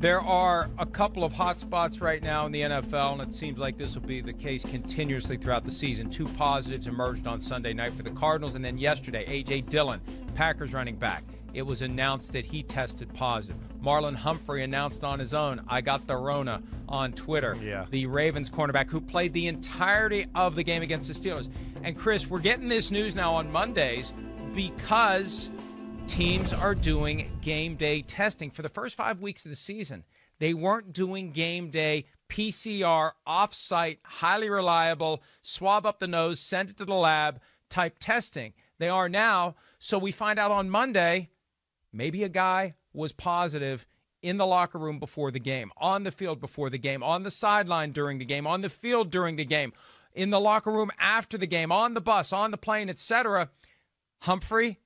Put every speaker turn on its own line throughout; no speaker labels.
There are a couple of hot spots right now in the NFL, and it seems like this will be the case continuously throughout the season. Two positives emerged on Sunday night for the Cardinals, and then yesterday, A.J. Dillon, Packers running back. It was announced that he tested positive. Marlon Humphrey announced on his own, I got the Rona on Twitter. Yeah. The Ravens cornerback who played the entirety of the game against the Steelers. And Chris, we're getting this news now on Mondays because teams are doing game day testing. For the first five weeks of the season, they weren't doing game day PCR offsite, highly reliable, swab up the nose, send it to the lab type testing. They are now. So we find out on Monday maybe a guy was positive in the locker room before the game, on the field before the game, on the sideline during the game, on the field during the game, in the locker room after the game, on the bus, on the plane, etc. Humphrey,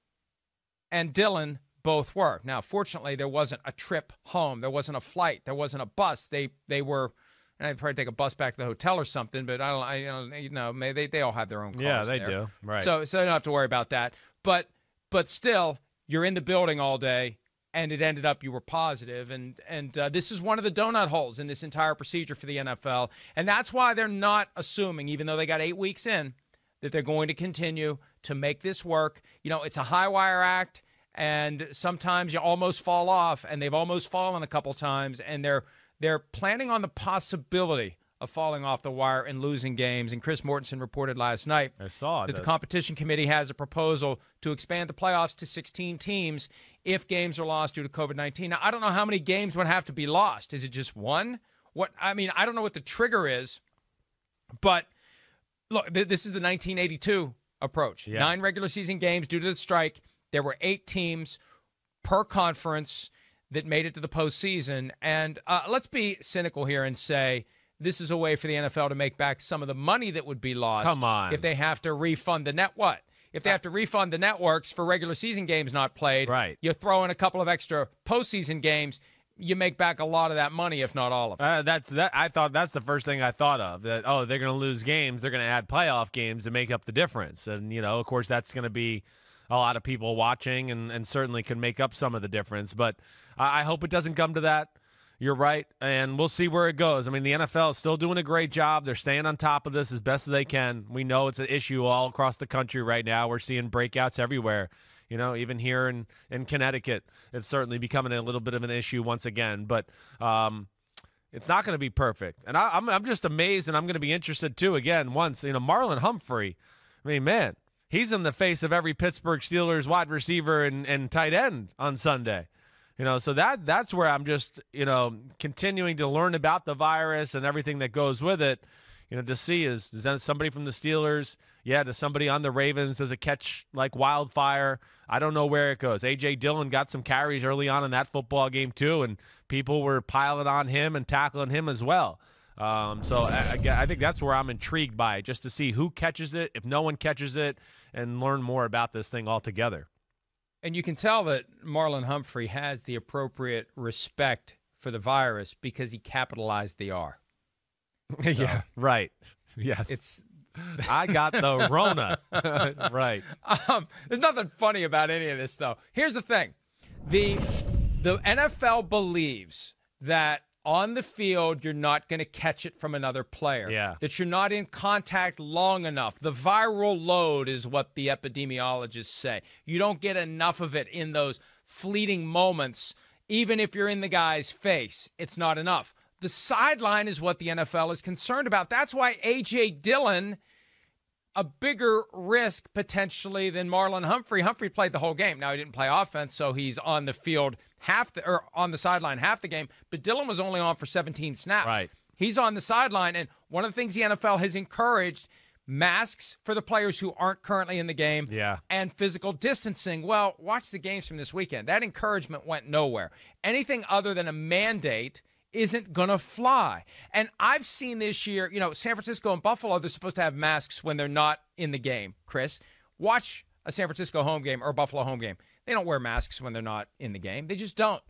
and Dylan both were. Now, fortunately, there wasn't a trip home. There wasn't a flight. There wasn't a bus. They they were, and I'd probably take a bus back to the hotel or something. But I don't, I you know, they they all have their own cars. Yeah, they there. do. Right. So so I don't have to worry about that. But but still, you're in the building all day, and it ended up you were positive. And and uh, this is one of the donut holes in this entire procedure for the NFL, and that's why they're not assuming, even though they got eight weeks in, that they're going to continue to make this work. You know, it's a high wire act and sometimes you almost fall off and they've almost fallen a couple times and they're they're planning on the possibility of falling off the wire and losing games and Chris Mortensen reported last night I saw that this. the competition committee has a proposal to expand the playoffs to 16 teams if games are lost due to COVID-19. Now I don't know how many games would have to be lost. Is it just one? What I mean, I don't know what the trigger is, but look, th- this is the 1982 approach. Yeah. Nine regular season games due to the strike there were eight teams per conference that made it to the postseason. And uh, let's be cynical here and say this is a way for the NFL to make back some of the money that would be lost. Come on. If they have to refund the net, what? If they uh, have to refund the networks for regular season games not played, right. you throw in a couple of extra postseason games, you make back
a lot of that money, if not all of it. Uh, that's that. I thought that's the first thing I thought of. That oh, they're going to lose games, they're going to add playoff games to make up the difference, and you know, of course, that's going to be a lot of people watching and, and certainly can make up some of the difference. But I, hope it doesn't come to that. You're right. And we'll see where it goes. I mean, the NFL is still doing a great job. They're staying on top of this as best as they can. We know it's an issue all across the country right now. We're seeing breakouts everywhere. You know, even here in, in Connecticut, it's certainly becoming a little bit of an issue once again. But um, it's not going to be perfect. And I, am I'm, I'm just amazed and I'm going to be interested too. Again, once, you know, Marlon Humphrey, I mean, man, he's in the face of every Pittsburgh Steelers wide receiver and, and tight end on Sunday. You know, so that that's where I'm just, you know, continuing to learn about the virus and everything that goes with it. You know, to see is that somebody from the Steelers, yeah, does somebody on the Ravens does it catch like wildfire? I don't know where it goes. AJ Dillon got some carries early on in that football game too, and people were piling on him and tackling him as well. Um, so I, I, think that's where I'm intrigued by, just to see who catches it, if no one catches it, and learn more about this thing altogether. And you can tell that Marlon Humphrey has the appropriate respect
for the virus because he capitalized the R.
So, yeah,
right. Yes, it's. I got the Rona. right. Um, there's nothing funny about any of this, though. Here's the thing: the the NFL believes that on the field, you're not going to catch it from another player. Yeah. That you're not in contact long enough. The viral load is what the epidemiologists say. You don't get enough of it in those fleeting moments, even if you're in the guy's face. It's not enough. The sideline is what the NFL is concerned about. That's why A.J. Dillon – a bigger risk potentially than Marlon Humphrey. Humphrey played the whole game. Now he didn't play offense, so he's on the field half the or on the sideline half the game. But Dylan was only on for 17 snaps. Right. He's on the sideline, and one of the things the NFL has encouraged masks for the players who aren't currently in the game yeah. and physical distancing. Well, watch the games from this weekend. That encouragement went nowhere. Anything other than a mandate isn't going to fly. And I've seen this year, you know, San Francisco and Buffalo, they're supposed to have masks when they're not in the game, Chris. Watch a San Francisco home game or a Buffalo home game. They don't wear masks when they're not in the game, they just don't.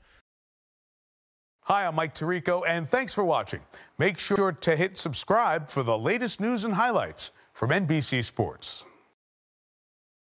Hi, I'm Mike Tirico, and thanks for watching. Make sure to hit subscribe for the latest news and highlights from NBC Sports.